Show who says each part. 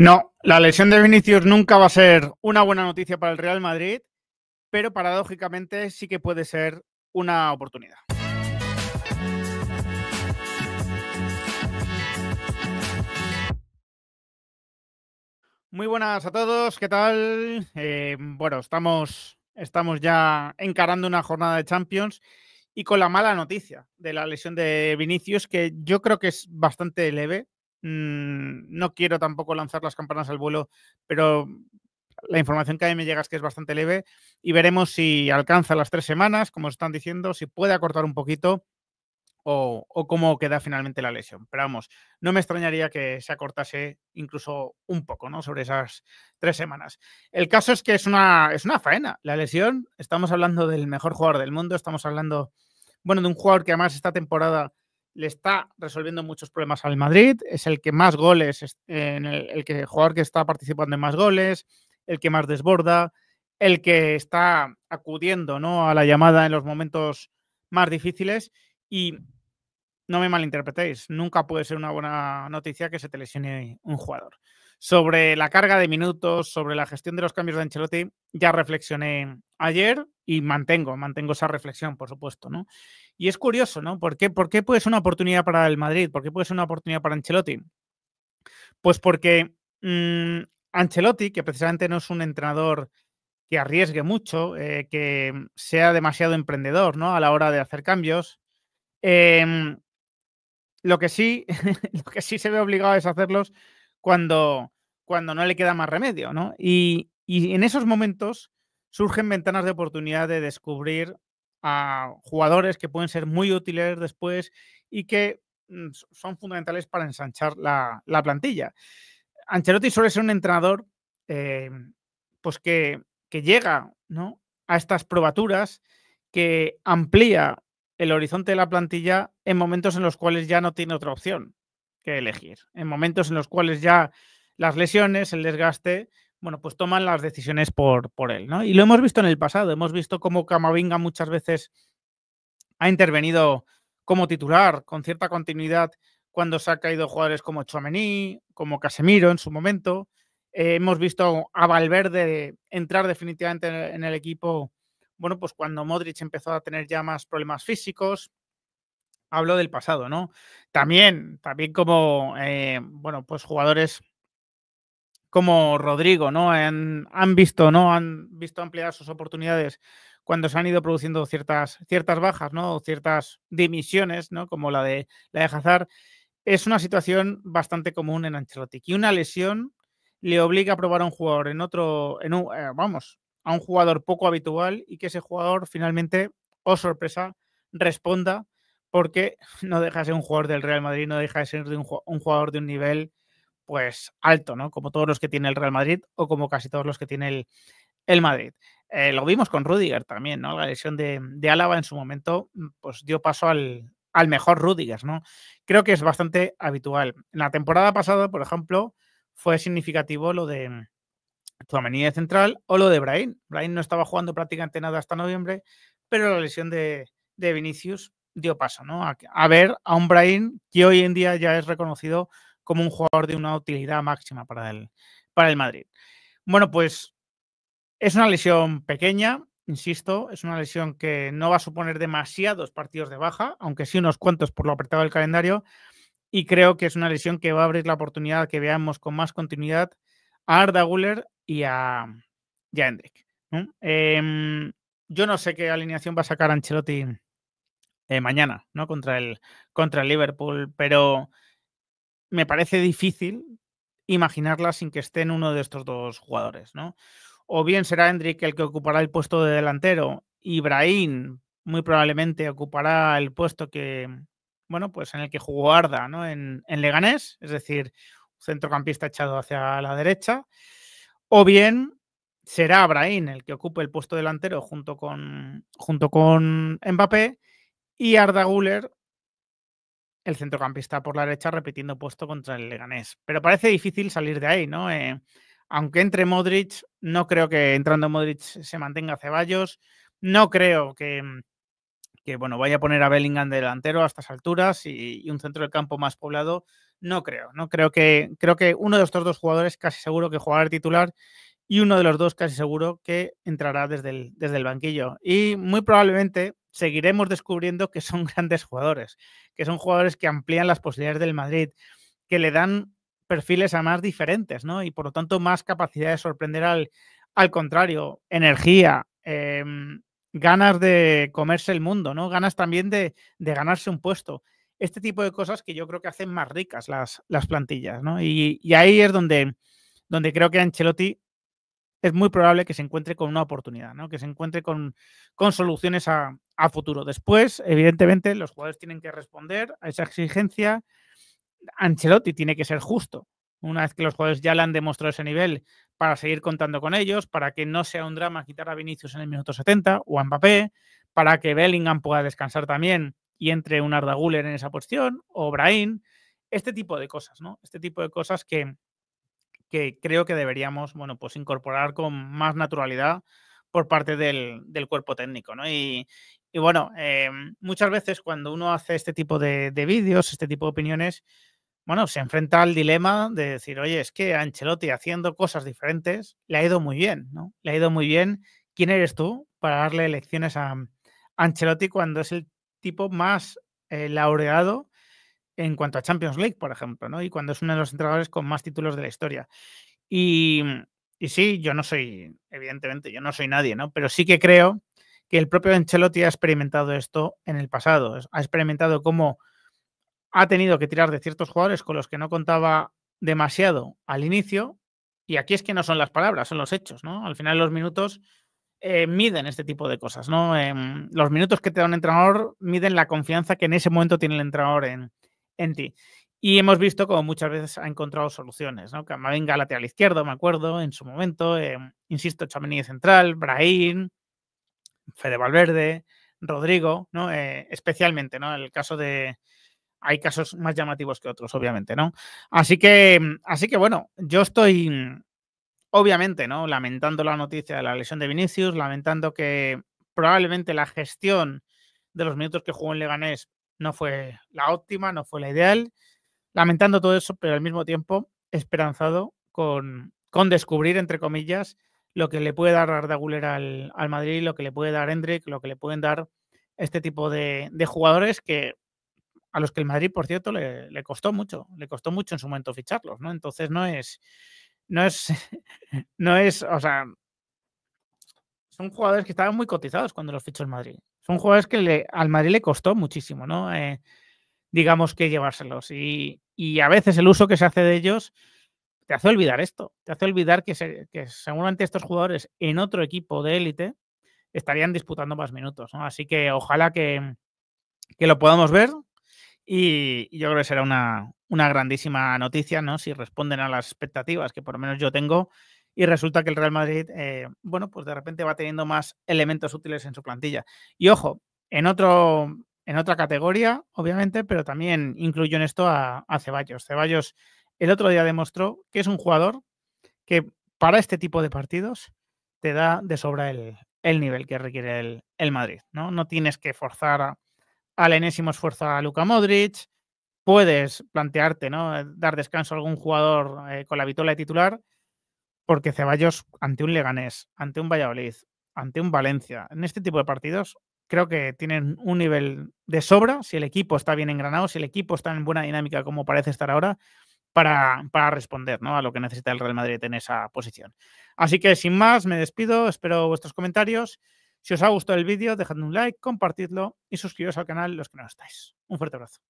Speaker 1: No, la lesión de Vinicius nunca va a ser una buena noticia para el Real Madrid, pero paradójicamente sí que puede ser una oportunidad. Muy buenas a todos, ¿qué tal? Eh, bueno, estamos, estamos ya encarando una jornada de Champions y con la mala noticia de la lesión de Vinicius, que yo creo que es bastante leve, Mm, no quiero tampoco lanzar las campanas al vuelo, pero la información que a mí me llega es que es bastante leve y veremos si alcanza las tres semanas, como están diciendo, si puede acortar un poquito o, cómo queda finalmente la lesión. Pero vamos, no me extrañaría que se acortase incluso un poco, ¿no? Sobre esas tres semanas. El caso es que es una, es una faena. La lesión, estamos hablando del mejor jugador del mundo, estamos hablando, bueno, de un jugador que además esta temporada le está resolviendo muchos problemas al Madrid, es el que más goles, en el, que, el jugador que está participando en más goles, el que más desborda, el que está acudiendo ¿no? a la llamada en los momentos más difíciles y no me malinterpretéis, nunca puede ser una buena noticia que se te lesione un jugador. Sobre la carga de minutos, sobre la gestión de los cambios de Ancelotti, ya reflexioné ayer y mantengo, mantengo esa reflexión, por supuesto, ¿no? Y es curioso, ¿no? ¿Por qué, puede ser una oportunidad para el Madrid? ¿Por qué puede ser una oportunidad para Ancelotti? Pues porque mm, Ancelotti, que precisamente no es un entrenador que arriesgue mucho, eh, que sea demasiado emprendedor, ¿no? A la hora de hacer cambios. Em, lo que sí, lo que sí se ve obligado es hacerlos cuando, cuando no le queda más remedio, ¿no? Y, en esos momentos surgen ventanas de oportunidad de descubrir a jugadores que pueden ser muy útiles después y que mm, son fundamentales para ensanchar la, plantilla. Ancelotti suele ser un entrenador eh, pues que, que llega ¿no? a estas probaturas, que amplía el horizonte de la plantilla en momentos en los cuales ya no tiene otra opción elegir. En momentos en los cuales ya las lesiones, el desgaste, bueno, pues toman las decisiones por, por él, ¿no? Y lo hemos visto en el pasado, hemos visto cómo Camavinga muchas veces ha intervenido como titular con cierta continuidad cuando se ha caído jugadores como Chouameni, como Casemiro en su momento. Eh, hemos visto a Valverde entrar definitivamente en el equipo, bueno, pues cuando Modric empezó a tener ya más problemas físicos, hablo del pasado, ¿no? También, también como, eh, bueno, pues jugadores como Rodrigo, ¿no? Han, visto, ¿no? Han visto ampliar sus oportunidades cuando se han ido produciendo ciertas, ciertas bajas, ¿no? ciertas dimisiones, ¿no? Como la de, la de Hazard. Es una situación bastante común en Ancelotti. Y una lesión le obliga a probar a un jugador en otro, en un, eh, vamos, a un jugador poco habitual y que ese jugador finalmente, o oh sorpresa, responda porque no deja de ser un jugador del Real Madrid, no deja de ser un, jugador de un nivel pues alto, ¿no? Como todos los que tiene el Real Madrid o como casi todos los que tiene el, Madrid. Eh, lo vimos con Rudiger también, ¿no? La lesión de, Álava en su momento mm, pues dio paso al, mejor Rudiger, ¿no? Creo que es bastante habitual. En la temporada pasada, por ejemplo, fue significativo lo de Tuamení de central o lo de Brain. Brain no estaba jugando prácticamente nada hasta noviembre, pero la lesión de Vinicius dio paso ¿no? a, ver a un brain que hoy en día ya es reconocido como un jugador de una utilidad máxima para el, para el Madrid. Bueno, pues es una lesión pequeña, insisto, es una lesión que no va a suponer demasiados partidos de baja, aunque sí unos cuantos por lo apretado del calendario, y creo que es una lesión que va a abrir la oportunidad que veamos con más continuidad a Arda Guller y a, y em, yo no sé qué alineación va a sacar Ancelotti eh, mañana, ¿no? Contra el, contra el Liverpool. Pero me parece difícil imaginarla sin que esté en uno de estos dos jugadores, ¿no? O bien será Hendrik el que ocupará el puesto de delantero y muy probablemente ocupará el puesto que, bueno, pues en el que jugó Arda, ¿no? En, Leganés, es decir, centrocampista echado hacia la derecha. O bien será Brahim el que ocupe el puesto delantero junto con, junto con Mbappé y Arda Guller, el centrocampista por la derecha, repitiendo puesto contra el Leganés. Pero parece difícil salir de ahí, ¿no? Eh, aunque entre Modric, no creo que entrando Modric se mantenga Ceballos. No creo que, mm, bueno, vaya a poner a Bellingham delantero a estas alturas y, un centro del campo más poblado. No creo, no creo que creo que uno de estos dos jugadores casi seguro que jugará titular y uno de los dos casi seguro que entrará desde el, desde el banquillo. Y muy probablemente seguiremos descubriendo que son grandes jugadores, que son jugadores que amplían las posibilidades del Madrid, que le dan perfiles a más diferentes, ¿no? Y por lo tanto más capacidad de sorprender al, al contrario, energía, em, ganas de comerse el mundo, ¿no? Ganas también de, ganarse un puesto. Este tipo de cosas que yo creo que hacen más ricas las, las plantillas, ¿no? Y, ahí es donde, donde creo que Ancelotti es muy probable que se encuentre con una oportunidad, ¿no? Que se encuentre con soluciones a, a futuro. Después, evidentemente, los jugadores tienen que responder a esa exigencia. Ancelotti tiene que ser justo. Una vez que los jugadores ya le han demostrado ese nivel, para seguir contando con ellos, para que no sea un drama quitar a Vinicius en el minuto 70 o a Mbappé, para que Bellingham pueda descansar también y entre un Arda Guller en esa posición, o brain este tipo de cosas, ¿no? Este tipo de cosas que, creo que deberíamos, bueno, pues incorporar con más naturalidad por parte del, del cuerpo técnico, ¿no? Y, y bueno, em, muchas veces cuando uno hace este tipo de, vídeos, este tipo de opiniones, bueno, se enfrenta al dilema de decir, oye, es que Ancelotti haciendo cosas diferentes le ha ido muy bien, ¿no? Le ha ido muy bien. ¿Quién eres tú para darle lecciones a mm, Ancelotti cuando es el tipo más eh, laureado en cuanto a Champions League, por ejemplo, ¿no? Y cuando es uno de los entrenadores con más títulos de la historia. Y, mm, y sí, yo no soy, evidentemente, yo no soy nadie, ¿no? Pero sí que creo que el propio Ancelotti ha experimentado esto en el pasado. Ha experimentado cómo ha tenido que tirar de ciertos jugadores con los que no contaba demasiado al inicio. Y aquí es que no son las palabras, son los hechos, ¿no? Al final los minutos eh, miden este tipo de cosas, ¿no? Em, los minutos que te da un entrenador miden la confianza que en ese momento tiene el entrenador en, en ti. Y hemos visto cómo muchas veces ha encontrado soluciones, ¿no? a lateral izquierdo, me acuerdo, en su momento, em, insisto, Chamení central, Brahim, Fede Valverde, Rodrigo, ¿no? Eh, especialmente, ¿no? El caso de. Hay casos más llamativos que otros, obviamente, ¿no? Así que, mm, así que bueno, yo estoy, mm, obviamente, ¿no? Lamentando la noticia de la lesión de Vinicius, lamentando que probablemente la gestión de los minutos que jugó en Leganés no fue la óptima, no fue la ideal. Lamentando todo eso, pero al mismo tiempo esperanzado con, con descubrir, entre comillas, lo que le puede dar Arda Guler al, Madrid, lo que le puede dar Hendrik, lo que le pueden dar este tipo de, jugadores que a los que el Madrid, por cierto, le, costó mucho, le costó mucho en su momento ficharlos, ¿no? Entonces no es, no es, no es, o sea, son jugadores que estaban muy cotizados cuando los fichó el Madrid. Son jugadores que le, al Madrid le costó muchísimo, ¿no? Eh, digamos que llevárselos. Y,
Speaker 2: y, a veces el uso
Speaker 1: que se hace de ellos te hace olvidar esto, te hace olvidar que, seguramente estos jugadores en otro equipo de élite estarían disputando más minutos. ¿no? Así que ojalá que, lo podamos ver y, yo creo que será una, grandísima noticia ¿no? si responden a las expectativas que por lo menos yo tengo y resulta que el Real Madrid, eh, bueno, pues de repente va teniendo más elementos útiles en su plantilla. Y ojo, en otro... En otra categoría, obviamente, pero también incluyo en esto a, a Ceballos. Ceballos el otro día demostró que es un jugador que para este tipo de partidos te da de sobra el, nivel que requiere el, Madrid. ¿no? tienes que forzar al enésimo esfuerzo a Luka Modric, puedes plantearte ¿no? Eh, dar descanso a algún jugador eh, con la vitola de titular, porque Ceballos ante un Leganés, ante un Valladolid, ante un Valencia, en este tipo de partidos creo que tienen un nivel de sobra si el equipo está bien engranado, si el equipo está en buena dinámica como parece estar ahora para, responder ¿no? a lo que necesita el Real Madrid en esa posición. Así que sin más, me despido, espero vuestros comentarios. Si os ha gustado el vídeo, dejad un like, compartidlo y suscribiros al canal los que no estáis. Un fuerte abrazo.